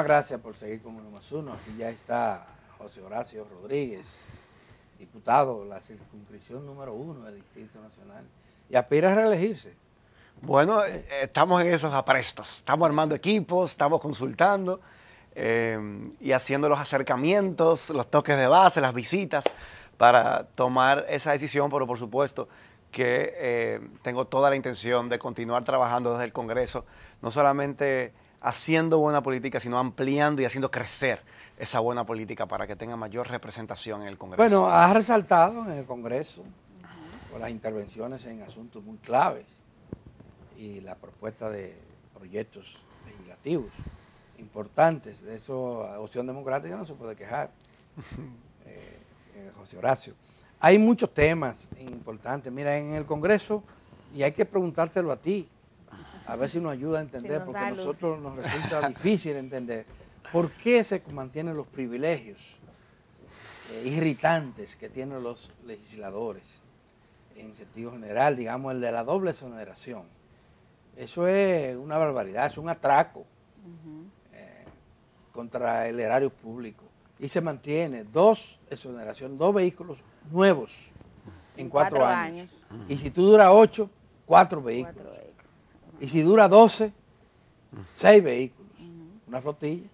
gracias por seguir con Uno más Uno. Aquí ya está José Horacio Rodríguez, diputado, la circunscripción número uno del Distrito Nacional. Y aspira a reelegirse. Bueno, eh, estamos en esos aprestos. Estamos armando equipos, estamos consultando eh, y haciendo los acercamientos, los toques de base, las visitas para tomar esa decisión, pero por supuesto que eh, tengo toda la intención de continuar trabajando desde el Congreso, no solamente haciendo buena política, sino ampliando y haciendo crecer esa buena política para que tenga mayor representación en el Congreso. Bueno, has resaltado en el Congreso con las intervenciones en asuntos muy claves y la propuesta de proyectos legislativos importantes. De eso, opción democrática no se puede quejar, eh, eh, José Horacio. Hay muchos temas importantes. Mira, en el Congreso, y hay que preguntártelo a ti, a ver si nos ayuda a entender, porque a nosotros nos resulta difícil entender por qué se mantienen los privilegios eh, irritantes que tienen los legisladores, en sentido general, digamos, el de la doble exoneración. Eso es una barbaridad, es un atraco eh, contra el erario público. Y se mantiene dos exoneraciones, dos vehículos nuevos en cuatro, años. Y si tú duras ocho, cuatro vehículos. Y si dura 12, 6 vehículos, una flotilla.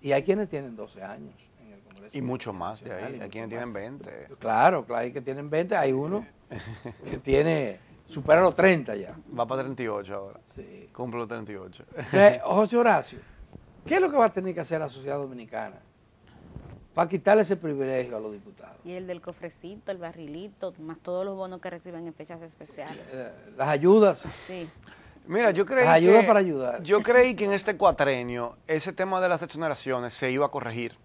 Y hay quienes tienen 12 años en el Congreso. Y mucho más de ahí. Hay quienes tienen 20. Claro, claro, hay que tienen 20. Hay uno que tiene, supera los 30 ya. Va para 38 ahora. Sí. Cumple los 38. Entonces, José Horacio, ¿qué es lo que va a tener que hacer la sociedad dominicana para quitarle ese privilegio a los diputados. Y el del cofrecito, el barrilito, más todos los bonos que reciben en fechas especiales. Eh, las ayudas. Sí. Mira, yo creí que, Yo creí que en este cuatrenio ese tema de las exoneraciones se iba a corregir,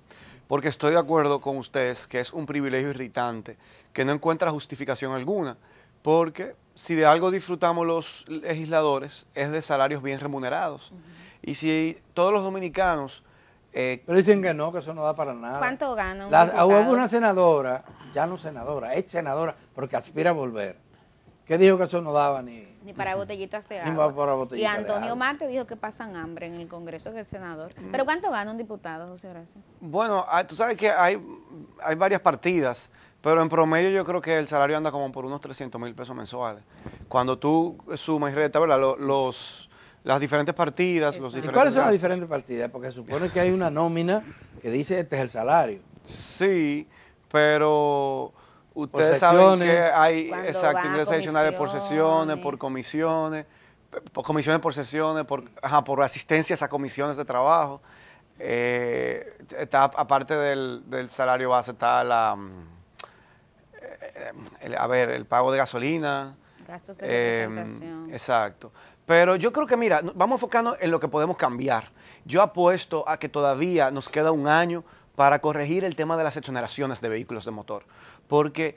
porque estoy de acuerdo con ustedes que es un privilegio irritante, que no encuentra justificación alguna, porque si de algo disfrutamos los legisladores es de salarios bien remunerados. Y si todos los dominicanos... Eh, Pero dicen que no, que eso no da para nada. ¿Cuánto gana una senadora, ya no senadora, ex senadora, porque aspira a volver que dijo que eso no daba ni... Ni para botellitas de agua. Y Antonio Marte dijo que pasan hambre en el Congreso, del senador. Mm. ¿Pero cuánto gana un diputado, José Horacio? Bueno, ah, tú sabes que hay, hay varias partidas, pero en promedio yo creo que el salario anda como por unos 300 mil pesos mensuales. Cuando tú sumas y resta, ¿verdad? Los, las diferentes partidas, los diferentes... ¿Y cuáles son las diferentes partidas? Porque supone que hay una nómina que dice este es el salario. Sí, pero Ustedes saben que hay, adicionales por sesiones, por comisiones, por comisiones por sesiones, por, ajá, por asistencias a comisiones de trabajo. Eh, está, aparte del, salario base, está la, mm, eh, el, a ver, el pago de gasolina. Gastos de representación. Em, exacto. Pero yo creo que, mira, vamos enfocando en lo que podemos cambiar. Yo apuesto a que todavía nos queda un año para corregir el tema de las exoneraciones de vehículos de motor porque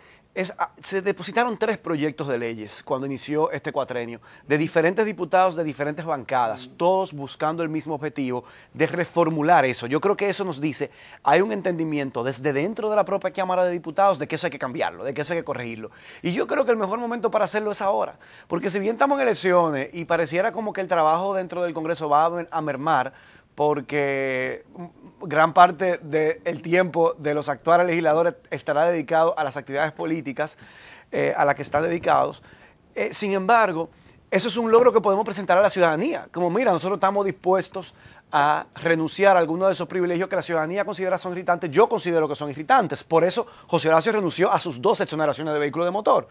ah, se depositaron tres proyectos de leyes cuando inició este cuatrenio, de diferentes diputados de diferentes bancadas, mm. todos buscando el mismo objetivo de reformular eso. Yo creo que eso nos dice, hay un entendimiento desde dentro de la propia Cámara de Diputados de que eso hay que cambiarlo, de que eso hay que corregirlo. Y yo creo que el mejor momento para hacerlo es ahora, porque si bien estamos en elecciones y pareciera como que el trabajo dentro del Congreso va a mermar, porque gran parte del tiempo de los actuales legisladores estará dedicado a las actividades políticas eh, a las que están dedicados. Eh, sin embargo, eso es un logro que podemos presentar a la ciudadanía. Como mira, nosotros estamos dispuestos a renunciar a algunos de esos privilegios que la ciudadanía considera son irritantes. Yo considero que son irritantes. Por eso José Horacio renunció a sus dos exoneraciones de vehículo de motor,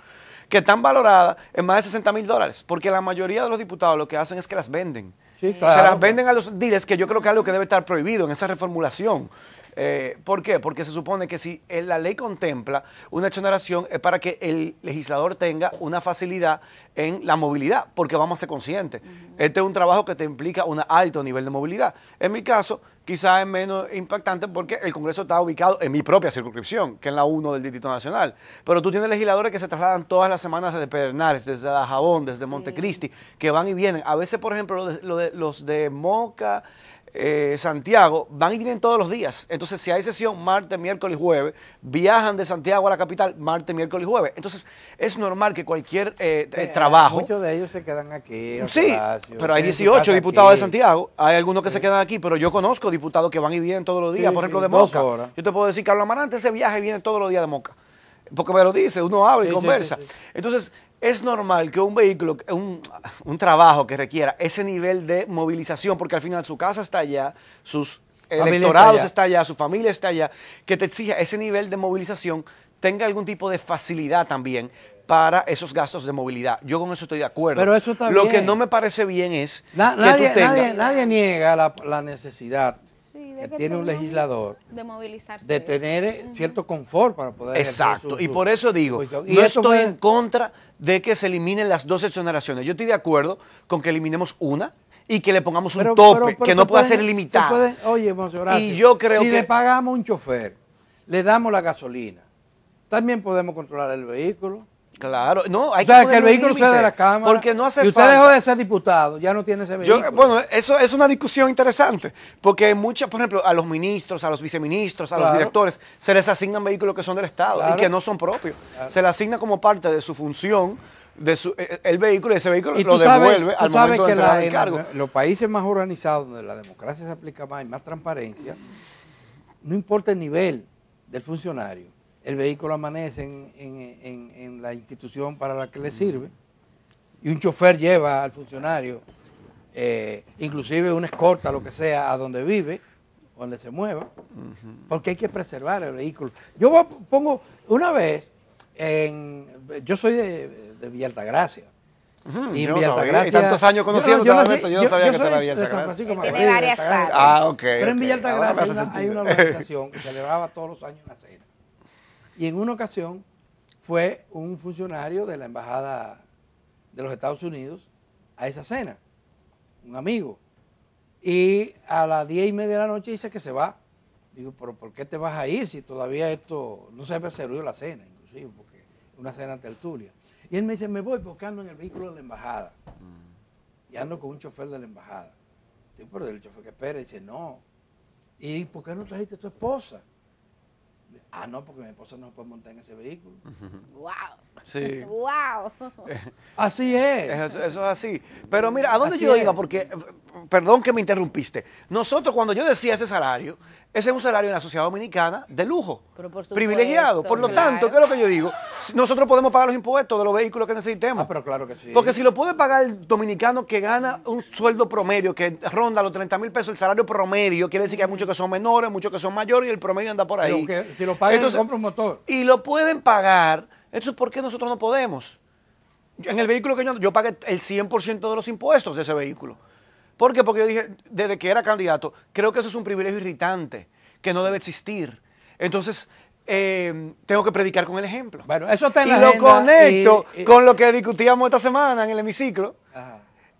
que están valoradas en más de 60 mil dólares, porque la mayoría de los diputados lo que hacen es que las venden. Se las venden a los diles que yo creo que es algo que debe estar prohibido en esa reformulación. Eh, ¿Por qué? Porque se supone que si la ley contempla una exoneración es para que el legislador tenga una facilidad en la movilidad, porque vamos a ser conscientes. Este es un trabajo que te implica un alto nivel de movilidad. En mi caso, quizás es menos impactante porque el Congreso está ubicado en mi propia circunscripción, que es la 1 del Distrito Nacional. Pero tú tienes legisladores que se trasladan todas las semanas desde Pedernales, desde Jabón, desde Montecristi, que van y vienen. A veces, por ejemplo, los de Moca eh, Santiago van y vienen todos los días. Entonces, si hay sesión martes, miércoles y jueves, viajan de Santiago a la capital martes, miércoles y jueves. Entonces, es normal que cualquier eh, eh, trabajo. Muchos de ellos se quedan aquí. Sí, pero hay 18 diputados de Santiago. Hay algunos que se quedan aquí, pero yo conozco diputados que van y vienen todos los días. Por ejemplo, de Moca. Yo te puedo decir, Carlos Amarante ese viaje viene todos los días de Moca porque me lo dice, uno habla y conversa. Entonces, es normal que un vehículo, un, trabajo que requiera ese nivel de movilización, porque al final su casa está allá, sus electorados está allá. su familia está allá, que te exija ese nivel de movilización, tenga algún tipo de facilidad también para esos gastos de movilidad. Yo con eso estoy de acuerdo. Pero eso también. Lo que no me parece bien es que nadie, tengas... Nadie, niega la necesidad tiene un legislador de movilizarse. de tener eh, cierto confort para poder exacto y por eso digo y no estoy en contra de que se eliminen las dos exoneraciones yo estoy de acuerdo con que eliminemos una y que le pongamos un tope que no pueda ser limitado oye y yo creo si le pagamos un chofer le damos la gasolina también podemos controlar el vehículo Claro, no, hay o sea, que, el vehículo sea de la Cámara. Porque no hace y usted dejó de ser diputado, ya no tiene ese vehículo. bueno, eso es una discusión interesante, porque muchas, por ejemplo, a los ministros, a los viceministros, a los directores, se les asignan vehículos que son del Estado y que no son propios. Se les asigna como parte de su función de su, e, e, el vehículo y ese vehículo lo devuelve al momento de entrar en cargo. En los países más organizados, donde la democracia se aplica más y más transparencia, no importa el nivel del funcionario, el vehículo amanece en, la institución para la que le sirve y un chofer lleva al funcionario, eh, inclusive una escorta, lo que sea, a donde vive, donde se mueva, porque hay que preservar el vehículo. Yo pongo, una vez, yo soy de, Villalta Gracia, y yo no sabía. Y tantos años conociendo, yo, no, sabía que era Villa Gracia. Ah, Pero en Villalta Gracia hay, una, organización que celebraba todos los años la cena. Y en una ocasión fue un funcionario de la Embajada de los Estados Unidos a esa cena, un amigo. Y a las diez y media de la noche dice que se va. Digo, pero ¿por qué te vas a ir si todavía esto no se ha servido la cena, inclusive, porque una cena tertulia? Y él me dice, me voy buscando en el vehículo de la embajada. Mm. Y ando con un chofer de la embajada. Digo, pero el chofer que espera, dice, no. ¿Y por qué no trajiste a tu esposa? Ah, no, porque mi esposa no puede montar en ese vehículo. ¡Wow! Sí. ¡Wow! Así es. Eso, es así. Pero mira, ¿a dónde yo iba? Porque, perdón que me interrumpiste. Nosotros, cuando yo decía ese salario, ese es un salario en la sociedad dominicana de lujo, privilegiado. Por lo tanto, ¿qué es lo que yo digo? Nosotros podemos pagar los impuestos de los vehículos que necesitemos. Ah, pero claro que sí. Porque si lo puede pagar el dominicano que gana un sueldo promedio, que ronda los 30 mil pesos, el salario promedio, quiere decir que hay muchos que son menores, muchos que son mayores y el promedio anda por ahí. si un motor. Y lo pueden pagar. Eso ¿por qué nosotros no podemos? En el vehículo que yo ando, yo pagué el 100% de los impuestos de ese vehículo. ¿Por qué? Porque yo dije, desde que era candidato, creo que eso es un privilegio irritante, que no debe existir. Entonces, eh, tengo que predicar con el ejemplo. Bueno, eso está Y lo conecto con lo que discutíamos esta semana en el hemiciclo,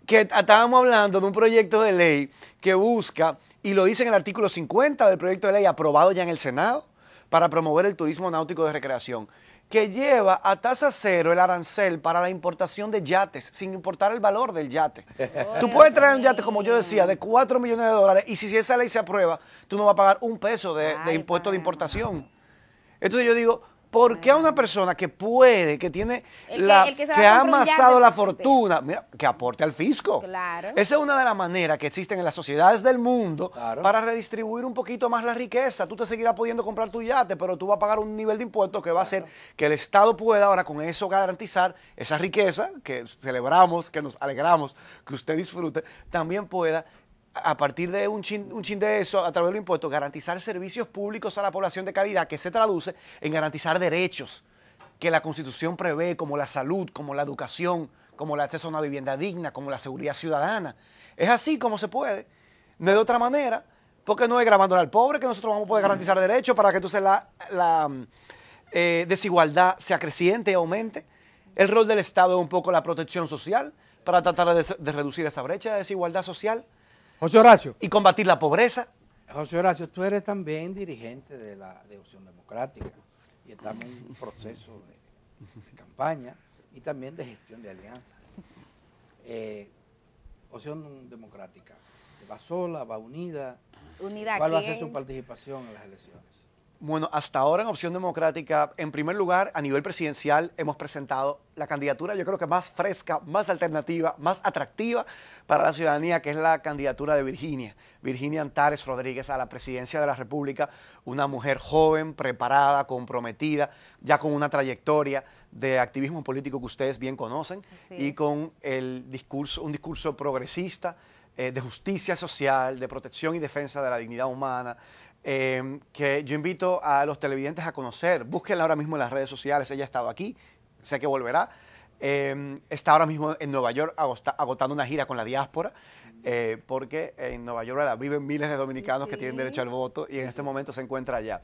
que estábamos hablando de un proyecto de ley que busca, y lo dice en el artículo 50 del proyecto de ley aprobado ya en el Senado, para promover el turismo náutico de recreación que lleva a tasa cero el arancel para la importación de yates, sin importar el valor del yate. Oh, tú puedes traer un yate, como yo decía, de 4 millones de dólares y si esa ley se aprueba, tú no vas a pagar un peso de impuesto de importación. Entonces yo digo, ¿Por a una persona que puede, que tiene, la, que, ha amasado la fortuna, que aporte al fisco? Claro. Esa es una de las maneras que existen en las sociedades del mundo para redistribuir un poquito más la riqueza. Tú te seguirás pudiendo comprar tu yate, pero tú vas a pagar un nivel de impuestos que va a hacer que el Estado pueda ahora con eso garantizar esa riqueza que celebramos, que nos alegramos, que usted disfrute, también pueda a partir de un chin, de eso, a través del impuesto, garantizar servicios públicos a la población de calidad, que se traduce en garantizar derechos que la Constitución prevé, como la salud, como la educación, como el acceso a una vivienda digna, como la seguridad ciudadana. Es así como se puede, no de otra manera, porque no es grabándole al pobre que nosotros vamos a poder mm. garantizar derechos para que entonces la, eh, desigualdad se acreciente y aumente. El rol del Estado es un poco la protección social para tratar de reducir esa brecha de desigualdad social José Horacio. Y combatir la pobreza. José Horacio, tú eres también dirigente de la Opción Democrática y estamos en un proceso de, campaña y también de gestión de alianzas. Eh, Opción Democrática se va sola, va unida. ¿Unida ¿Cuál va a ser su participación en las elecciones? Bueno, hasta ahora en Opción Democrática, en primer lugar, a nivel presidencial, hemos presentado la candidatura, yo creo que más fresca, más alternativa, más atractiva para la ciudadanía, que es la candidatura de Virginia. Virginia Antares Rodríguez a la presidencia de la República, una mujer joven, preparada, comprometida, ya con una trayectoria de activismo político que ustedes bien conocen y con el discurso, un discurso progresista, eh, de justicia social, de protección y defensa de la dignidad humana, Em, que yo invito a los televidentes a conocer. Búsquenla ahora mismo en las redes sociales. Ella ha estado aquí, sé que volverá. Em, está ahora mismo en Nueva York agotando una gira con la diáspora, eh, porque en Nueva York ahora viven miles de dominicanos que tienen derecho al voto y en este momento se encuentra allá.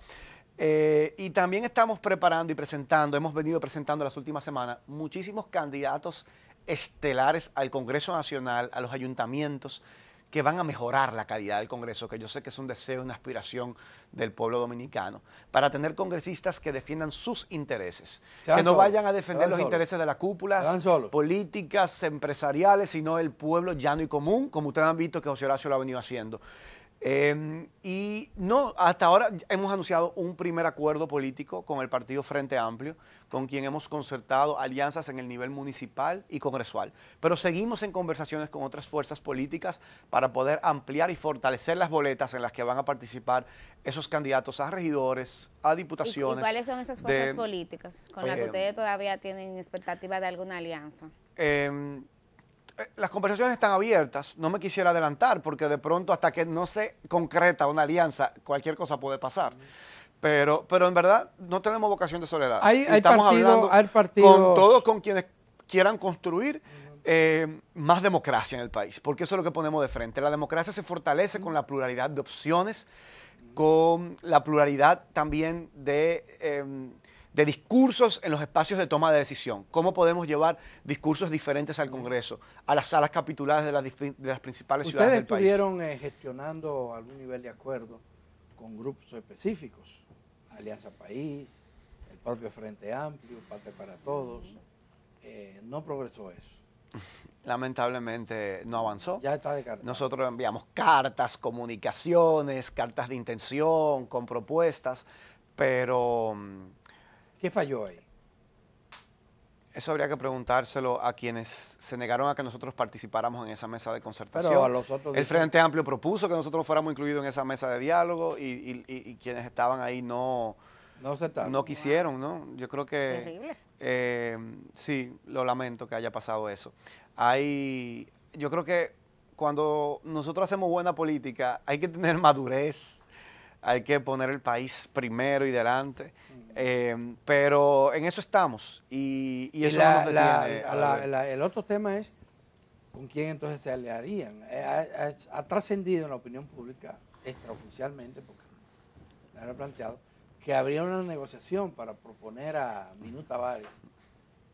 Eh, y también estamos preparando y presentando, hemos venido presentando las últimas semanas muchísimos candidatos estelares al Congreso Nacional, a los ayuntamientos, que van a mejorar la calidad del Congreso, que yo sé que es un deseo, una aspiración del pueblo dominicano, para tener congresistas que defiendan sus intereses, que no vayan a defender los intereses de las cúpulas políticas, empresariales, sino el pueblo llano y común, como ustedes han visto que José Horacio lo ha venido haciendo. Em, y no, hasta ahora hemos anunciado un primer acuerdo político con el partido Frente Amplio, con quien hemos concertado alianzas en el nivel municipal y congresual. Pero seguimos en conversaciones con otras fuerzas políticas para poder ampliar y fortalecer las boletas en las que van a participar esos candidatos a regidores, a diputaciones. ¿Y, cuáles son esas fuerzas políticas con las que em, ustedes todavía tienen expectativa de alguna alianza? Em, eh, las conversaciones están abiertas. No me quisiera adelantar porque de pronto hasta que no se concreta una alianza, cualquier cosa puede pasar. Pero, pero en verdad no tenemos vocación de soledad. estamos hablando con todos con quienes quieran construir eh, más democracia en el país, porque eso es lo que ponemos de frente. La democracia se fortalece con la pluralidad de opciones, con la pluralidad también de... Em, de discursos en los espacios de toma de decisión. ¿Cómo podemos llevar discursos diferentes al Congreso, a las salas capitulares de las, de las principales ciudades del país? Ustedes estuvieron eh, gestionando algún nivel de acuerdo con grupos específicos, Alianza País, el propio Frente Amplio, Parte para Todos. Eh, no progresó eso. lamentablemente no avanzó. Ya está de descartado. Nosotros enviamos cartas, comunicaciones, cartas de intención, con propuestas, pero mm, ¿Qué falló ahí? Eso habría que preguntárselo a quienes se negaron a que nosotros participáramos en esa mesa de concertación. a el Frente Amplio propuso que nosotros fuéramos incluidos en esa mesa de diálogo y, quienes estaban ahí no, no, quisieron, ¿no? Yo creo que... Terrible. Eh, sí, lo lamento que haya pasado eso. Hay, yo creo que cuando nosotros hacemos buena política hay que tener madurez hay que poner el país primero y delante. Eh, pero en eso estamos y, eso el otro tema es con quién entonces se aliarían. Eh, ha, trascendido en la opinión pública extraoficialmente, porque me planteado, que habría una negociación para proponer a Minuta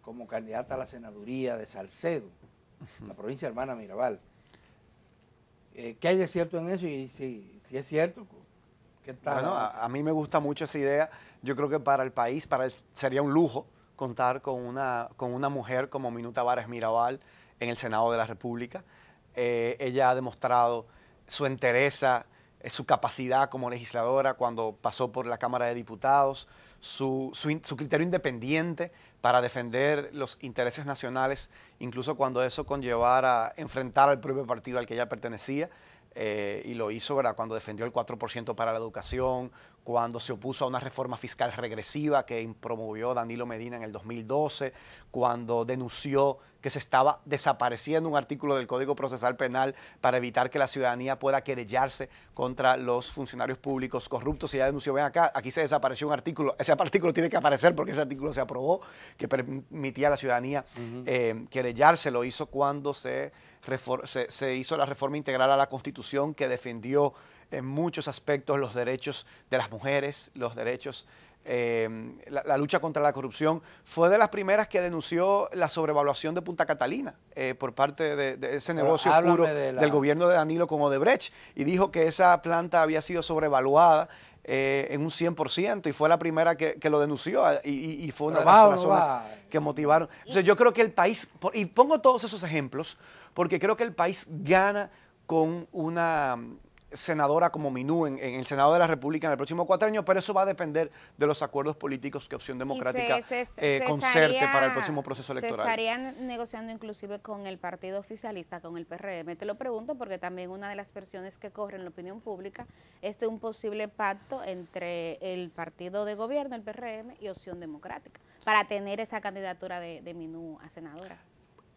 como candidata a la senaduría de Salcedo, la provincia hermana Mirabal. Eh, ¿Qué hay de cierto en eso? Y si, si es cierto, bueno, a, mí me gusta mucho esa idea. Yo creo que para el país para sería un lujo contar con una, mujer como Minuta Várez Mirabal en el Senado de la República. Eh, ella ha demostrado su entereza, eh, su capacidad como legisladora cuando pasó por la Cámara de Diputados, su, su, criterio independiente para defender los intereses nacionales, incluso cuando eso conllevara enfrentar al propio partido al que ella pertenecía. Eh, y lo hizo ¿verdad? cuando defendió el 4% para la educación, cuando se opuso a una reforma fiscal regresiva que promovió Danilo Medina en el 2012, cuando denunció que se estaba desapareciendo un artículo del Código Procesal Penal para evitar que la ciudadanía pueda querellarse contra los funcionarios públicos corruptos. Y ya denunció, ven acá, aquí se desapareció un artículo, ese artículo tiene que aparecer porque ese artículo se aprobó, que permitía a la ciudadanía eh, querellarse. Lo hizo cuando se, se hizo la reforma integral a la Constitución que defendió en muchos aspectos los derechos de las mujeres, los derechos, eh, la, lucha contra la corrupción. Fue de las primeras que denunció la sobrevaluación de Punta Catalina eh, por parte de, ese negocio oscuro del gobierno de Danilo con Odebrecht y dijo que esa planta había sido sobrevaluada. Eh, en un 100% y fue la primera que, lo denunció y, fue una de las razones que motivaron. yo creo que el país, y pongo todos esos ejemplos, porque creo que el país gana con una senadora como Minú en, el Senado de la República en el próximo cuatro años, pero eso va a depender de los acuerdos políticos que Opción Democrática eh, concerte para el próximo proceso electoral. Se estarían negociando inclusive con el partido oficialista, con el PRM. Te lo pregunto porque también una de las versiones que corre en la opinión pública es de un posible pacto entre el partido de gobierno, el PRM, y Opción Democrática, para tener esa candidatura de, de Minú a senadora.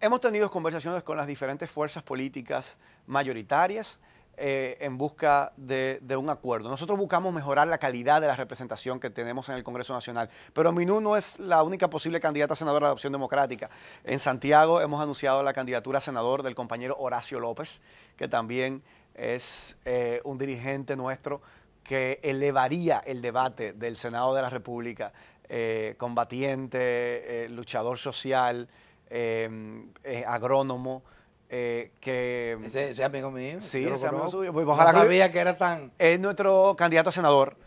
Hemos tenido conversaciones con las diferentes fuerzas políticas mayoritarias. Eh, en busca de, un acuerdo. Nosotros buscamos mejorar la calidad de la representación que tenemos en el Congreso Nacional, pero Minú no es la única posible candidata a senadora de opción democrática. En Santiago hemos anunciado la candidatura a senador del compañero Horacio López, que también es eh, un dirigente nuestro que elevaría el debate del Senado de la República, eh, combatiente, luchador social, agrónomo. Eh, que ese, amigo mío. Sí, amigo suyo. Pues, sabía que, era tan. Es nuestro candidato a senador.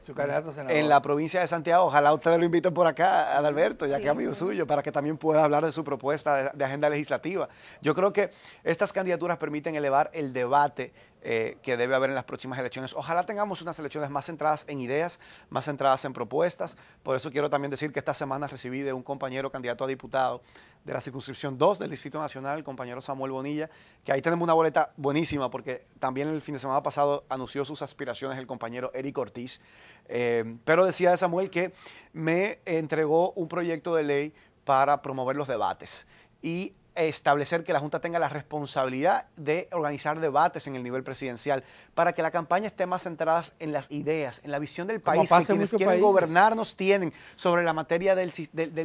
En la provincia de Santiago. Ojalá ustedes lo inviten por acá, Adalberto, ya que es amigo suyo, para que también pueda hablar de su propuesta de, agenda legislativa. Yo creo que estas candidaturas permiten elevar el debate eh, que debe haber en las próximas elecciones. Ojalá tengamos unas elecciones más centradas en ideas, más centradas en propuestas. Por eso quiero también decir que esta semana recibí de un compañero candidato a diputado de la circunscripción 2 del Distrito Nacional, el compañero Samuel Bonilla, que ahí tenemos una boleta buenísima porque también el fin de semana pasado anunció sus aspiraciones el compañero Eric Ortiz. Eh, pero decía Samuel que me entregó un proyecto de ley para promover los debates. Y establecer que la Junta tenga la responsabilidad de organizar debates en el nivel presidencial para que la campaña esté más centrada en las ideas, en la visión del país que quienes quieren gobernarnos tienen sobre la materia del,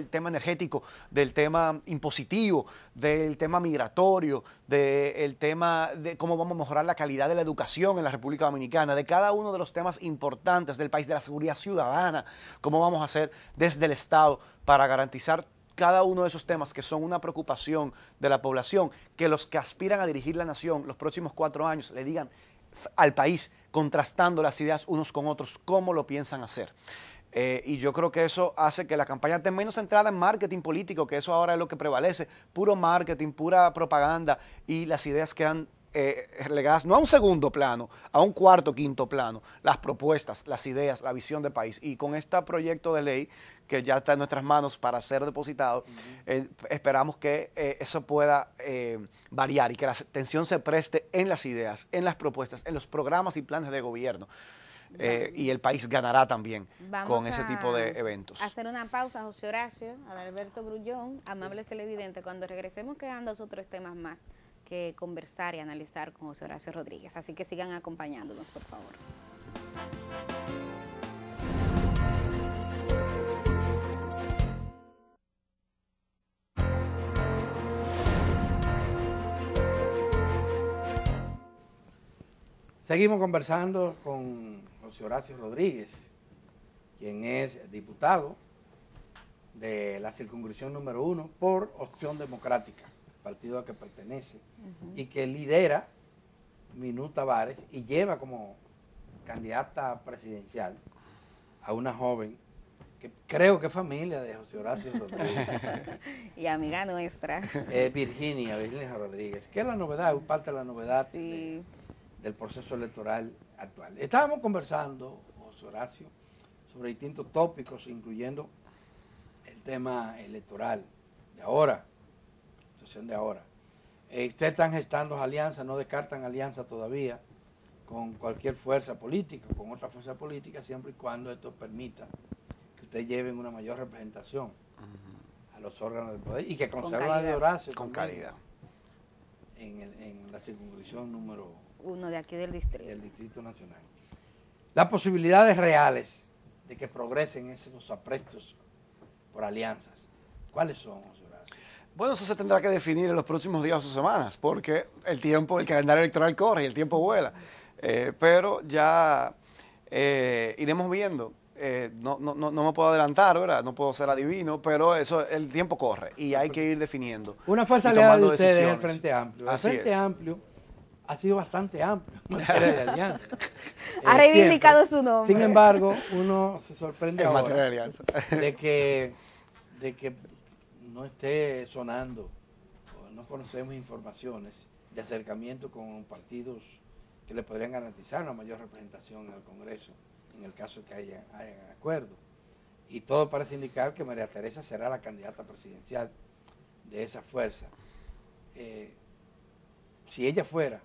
tema energético, del tema impositivo, del tema migratorio, del tema de cómo vamos a mejorar la calidad de la educación en la República Dominicana, de cada uno de los temas importantes del país, de la seguridad ciudadana, cómo vamos a hacer desde el Estado para garantizar cada uno de esos temas que son una preocupación de la población, que los que aspiran a dirigir la nación los próximos cuatro años le digan al país, contrastando las ideas unos con otros, cómo lo piensan hacer. Eh, y yo creo que eso hace que la campaña esté menos centrada en marketing político, que eso ahora es lo que prevalece, puro marketing, pura propaganda, y las ideas que han eh, relegadas no a un segundo plano, a un cuarto, quinto plano, las propuestas, las ideas, la visión del país. Y con este proyecto de ley que ya está en nuestras manos para ser depositado, eh, esperamos que eh, eso pueda eh, variar y que la atención se preste en las ideas, en las propuestas, en los programas y planes de gobierno. y el país ganará también con ese tipo de eventos. Hacer una pausa, José Horacio, a Alberto Grullón, amables televidentes. Cuando regresemos quedan dos o temas más que conversar y analizar con José Horacio Rodríguez. Así que sigan acompañándonos, por favor. Seguimos conversando con José Horacio Rodríguez, quien es diputado de la circunscripción número uno por Opción Democrática, partido al que pertenece, y que lidera Minuta Tavares y lleva como candidata presidencial a una joven que creo que es familia de José Horacio Rodríguez. y amiga nuestra. Virginia, Virginia Rodríguez. ¿Qué es la novedad? Es parte de la novedad sí del proceso electoral actual. Estábamos conversando, José Horacio, sobre distintos tópicos, incluyendo el tema electoral de ahora, situación de ahora. Eh, ustedes están gestando alianzas, no descartan alianzas todavía con cualquier fuerza política, con otra fuerza política, siempre y cuando esto permita que ustedes lleven una mayor representación a los órganos del poder y que conserven de Horacio. Con calidad. En, la circunscripción número uno de aquí del distrito. Del Distrito Nacional. Las posibilidades reales de que progresen esos aprestos por alianzas, ¿cuáles son, Bueno, eso se tendrá que definir en los próximos días o semanas, porque el tiempo, el calendario electoral corre y el tiempo vuela. Eh, pero ya eh, iremos viendo. Eh, no, me puedo adelantar, ¿verdad? No puedo ser adivino, pero eso el tiempo corre y hay que ir definiendo. Una fuerza aliada de ustedes en el Frente Amplio. El Frente Amplio ha sido bastante amplio en materia alianza. Eh, ha reivindicado su nombre. Sin embargo, uno se sorprende ahora de, que, de que no esté sonando, no conocemos informaciones de acercamiento con partidos que le podrían garantizar una mayor representación en el Congreso en el caso que haya, haya acuerdo. Y todo parece indicar que María Teresa será la candidata presidencial de esa fuerza. Eh, si ella fuera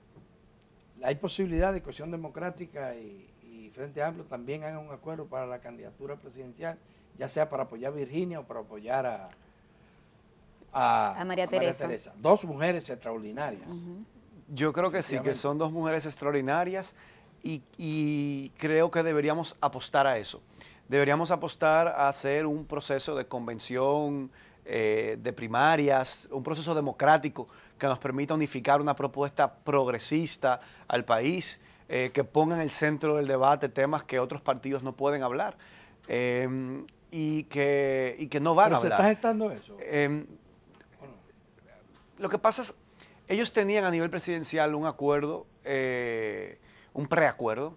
hay posibilidad de que Democrática y, Frente Amplio también hagan un acuerdo para la candidatura presidencial, ya sea para apoyar a Virginia o para apoyar a, María, Teresa. Dos mujeres extraordinarias. Yo creo que sí, que son dos mujeres extraordinarias y creo que deberíamos apostar a eso. Deberíamos apostar a hacer un proceso de convención eh, de primarias, un proceso democrático que nos permita unificar una propuesta progresista al país, eh, que ponga en el centro del debate temas que otros partidos no pueden hablar em, y, que, que no van a hablar. ¿Se está eso? Em, lo que pasa es, ellos tenían a nivel presidencial un acuerdo, eh, un preacuerdo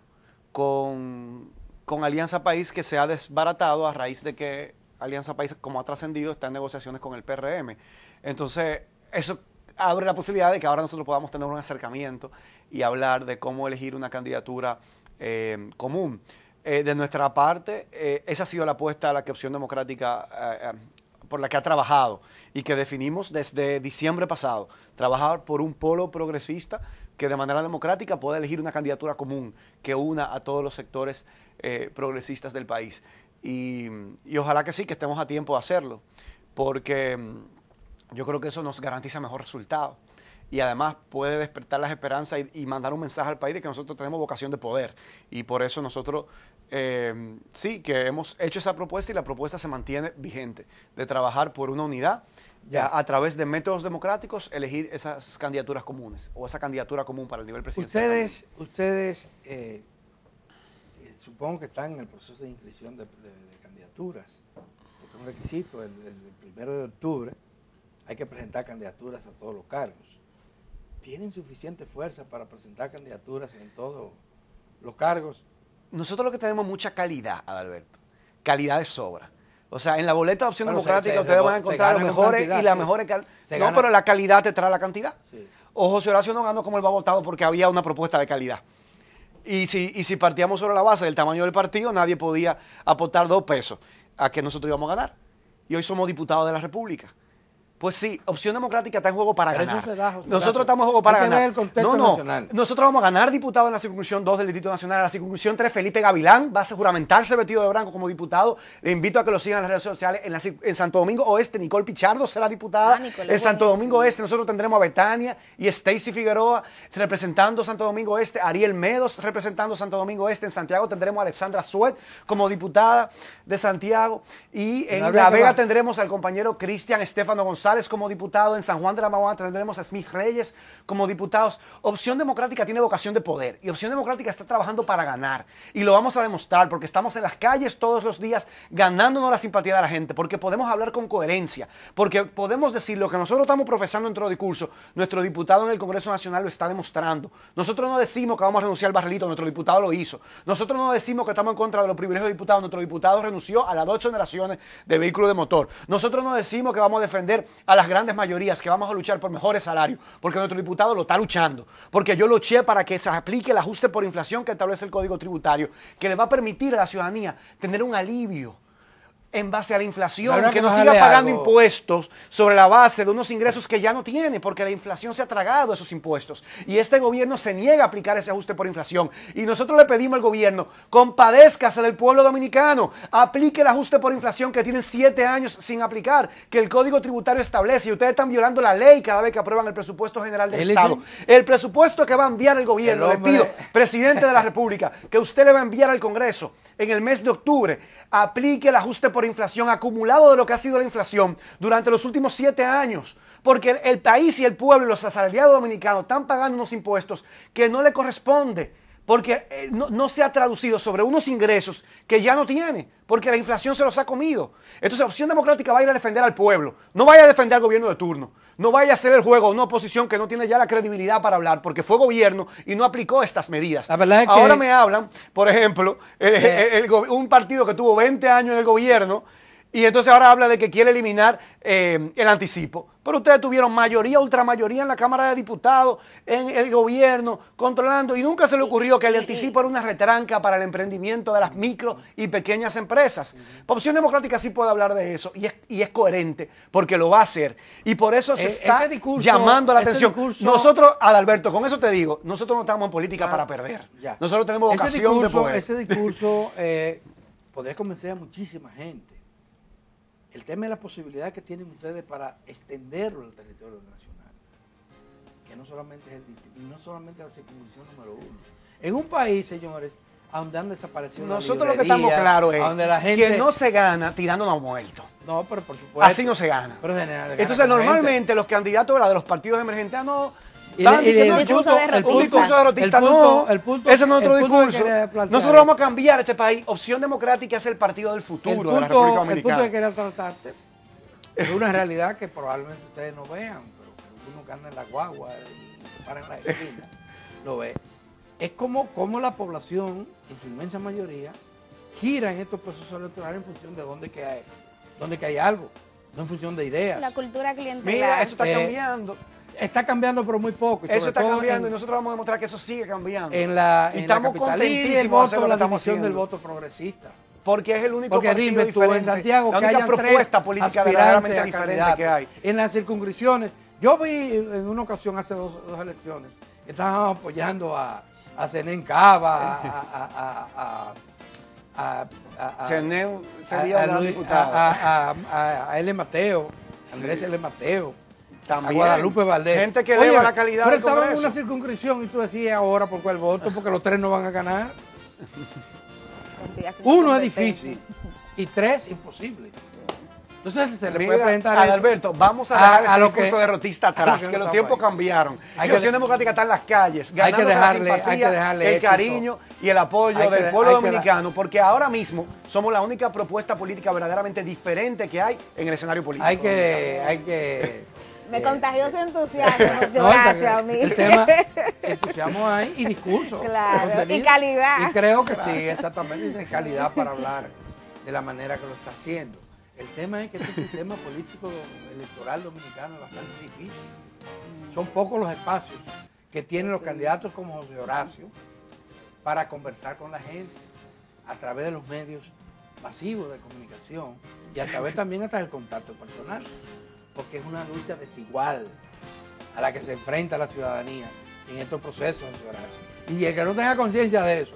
con, con Alianza País que se ha desbaratado a raíz de que Alianza País, como ha trascendido, está en negociaciones con el PRM. Entonces, eso abre la posibilidad de que ahora nosotros podamos tener un acercamiento y hablar de cómo elegir una candidatura eh, común. Eh, de nuestra parte, eh, esa ha sido la apuesta a la que Opción Democrática por la que ha trabajado y que definimos desde diciembre pasado, trabajar por un polo progresista que de manera democrática pueda elegir una candidatura común que una a todos los sectores progresistas del país. Y, ojalá que sí, que estemos a tiempo de hacerlo, porque mm, yo creo que eso nos garantiza mejor resultado. Y además puede despertar las esperanzas y, mandar un mensaje al país de que nosotros tenemos vocación de poder. Y por eso nosotros em, sí que hemos hecho esa propuesta y la propuesta se mantiene vigente, de trabajar por una unidad ya a través de métodos democráticos elegir esas candidaturas comunes o esa candidatura común para el nivel presidencial. Ustedes, ustedes eh, supongo que están en el proceso de inscripción de, candidaturas, es un requisito, el, primero de octubre hay que presentar candidaturas a todos los cargos. ¿Tienen suficiente fuerza para presentar candidaturas en todos los cargos? Nosotros lo que tenemos mucha calidad, Adalberto, calidad de sobra. O sea, en la boleta de opción democrática ustedes van a encontrar los mejores y las mejores... No, pero la calidad te trae la cantidad. O José Horacio no ganó como él va votado porque había una propuesta de calidad. Y si, y si partíamos sobre la base del tamaño del partido, nadie podía aportar dos pesos a que nosotros íbamos a ganar. Y hoy somos diputados de la República. Pues sí, Opción Democrática está en juego para ganar. nosotros estamos en juego para ganar. no, no. Nosotros vamos a ganar diputado en la circunscripción 2 del Distrito Nacional. En la circunscripción 3, Felipe Gavilán va a juramentarse vestido de blanco como diputado. Le invito a que lo sigan en las redes sociales. En, Santo Domingo Oeste, Nicole Pichardo será diputada. en Santo Domingo Oeste, nosotros tendremos a Betania y Stacy Figueroa representando Santo Domingo Oeste. Ariel Medos representando Santo Domingo Oeste. En Santiago tendremos a Alexandra Suet como diputada de Santiago. Y en La Vega tendremos al compañero Cristian Estefano González como diputado, en San Juan de la Maguana tendremos a Smith Reyes como diputados. Opción Democrática tiene vocación de poder y Opción Democrática está trabajando para ganar. Y lo vamos a demostrar porque estamos en las calles todos los días ganándonos la simpatía de la gente, porque podemos hablar con coherencia, porque podemos decir lo que nosotros estamos profesando en nuestro discurso, nuestro diputado en el Congreso Nacional lo está demostrando. Nosotros no decimos que vamos a renunciar al barrilito, nuestro diputado lo hizo. Nosotros no decimos que estamos en contra de los privilegios de diputados, nuestro diputado renunció a las dos generaciones de vehículos de motor. Nosotros no decimos que vamos a defender a las grandes mayorías que vamos a luchar por mejores salarios, porque nuestro diputado lo está luchando, porque yo luché para que se aplique el ajuste por inflación que establece el Código Tributario, que le va a permitir a la ciudadanía tener un alivio en base a la inflación, que no siga pagando impuestos sobre la base de unos ingresos que ya no tiene, porque la inflación se ha tragado esos impuestos. Y este gobierno se niega a aplicar ese ajuste por inflación. Y nosotros le pedimos al gobierno, compadézcase del pueblo dominicano, aplique el ajuste por inflación que tiene siete años sin aplicar, que el Código Tributario establece. Y ustedes están violando la ley cada vez que aprueban el presupuesto general del Estado. El presupuesto que va a enviar el gobierno, le pido, presidente de la República, que usted le va a enviar al Congreso en el mes de octubre, aplique el ajuste por por inflación acumulado de lo que ha sido la inflación durante los últimos siete años. Porque el, país y el pueblo, los asalariados dominicanos, están pagando unos impuestos que no le corresponde porque eh, no, se ha traducido sobre unos ingresos que ya no tiene, porque la inflación se los ha comido. Entonces, opción democrática va a ir a defender al pueblo, no vaya a defender al gobierno de turno, no vaya a hacer el juego a una oposición que no tiene ya la credibilidad para hablar, porque fue gobierno y no aplicó estas medidas. Ahora me hablan, por ejemplo, un partido que tuvo 20 años en el gobierno y entonces ahora habla de que quiere eliminar eh, el anticipo. Pero ustedes tuvieron mayoría, ultramayoría en la Cámara de Diputados, en el gobierno, controlando. Y nunca se le ocurrió que el anticipo era una retranca para el emprendimiento de las micro y pequeñas empresas. Opción Democrática sí puede hablar de eso. Y es, coherente, porque lo va a hacer. Y por eso se e, está llamando la atención. nosotros, Adalberto, con eso te digo, nosotros no estamos en política ah, para perder. Nosotros tenemos vocación discurso, de poder. Ese discurso eh, podría convencer a muchísima gente el tema es la posibilidad que tienen ustedes para extenderlo al territorio nacional, que no solamente es el, no solamente la circunstancia número uno. En un país, señores, donde han desaparecido Nosotros lo que estamos claros es que no se gana tirándonos a muerto. No, pero por supuesto. Así no se gana. Pero Entonces, normalmente los candidatos de los partidos emergentes, ah, no, el, punto, de un discurso derrotista. no, el punto, ese es otro discurso. Nosotros vamos a cambiar este país. Opción democrática es el partido del futuro de la República Dominicana. El punto que quería tratarte es una realidad que probablemente ustedes no vean, pero uno que en la guagua y se para en la esquina lo ve. Es como, cómo la población, en su inmensa mayoría, gira en estos procesos electorales en función de dónde que hay, dónde que hay algo, no en función de ideas. La cultura clientelar. Mira, eso está eh, cambiando está cambiando, pero muy poco. Eso está cambiando y nosotros vamos a demostrar que eso sigue cambiando. En la, y en estamos la contentísimos la división del voto progresista. Porque es el único Porque dime, tú, en Santiago, que hay que hay propuesta política verdaderamente diferente que hay. En las circunscripciones, yo vi en una ocasión hace dos, dos elecciones, estaban apoyando a, a Zenén Cava, a, a, a a, sería a, a, L. Mateo, Andrés L. Mateo. También. A Guadalupe Valdés. Gente que Oye, la calidad. Pero estaba en una circunscripción y tú decías ah, ahora por cuál voto, porque los tres no van a ganar. Uno es difícil y tres imposible. Entonces se le puede presentar a Alberto, vamos a dejar a, ese curso derrotista ah, atrás, que, los tiempos cambiaron. la que, Democrática está en las calles, ganando la simpatía, el cariño y el apoyo del pueblo dominicano, porque ahora mismo somos la única propuesta política verdaderamente diferente que hay en el escenario político. Hay que, hay que me contagió su entusiasmo. gracias, amigo. El tema, entusiasmo ahí y discurso. Claro, y calidad. Y creo que sí, exactamente, tiene calidad para hablar de la manera que lo está haciendo. El tema es que este sistema político electoral dominicano es bastante difícil. Son pocos los espacios que tienen los candidatos como José Horacio para conversar con la gente a través de los medios masivos de comunicación y a través también hasta del contacto personal porque es una lucha desigual a la que se enfrenta la ciudadanía en estos procesos, señor Y el que no tenga conciencia de eso,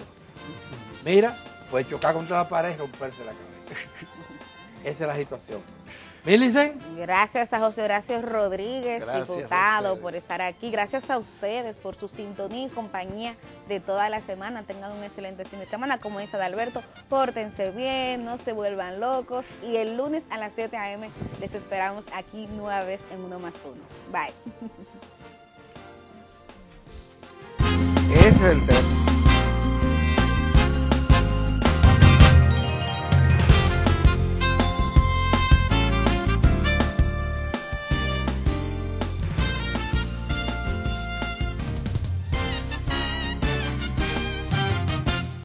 mira, puede chocar contra la pared y romperse la cabeza. Esa es la situación. Gracias a José Horacio Rodríguez, diputado, por estar aquí. Gracias a ustedes por su sintonía y compañía de toda la semana. Tengan un excelente fin de semana. Como dice Alberto, pórtense bien, no se vuelvan locos. Y el lunes a las 7 a.m. les esperamos aquí nueva en Uno Más Uno. Bye.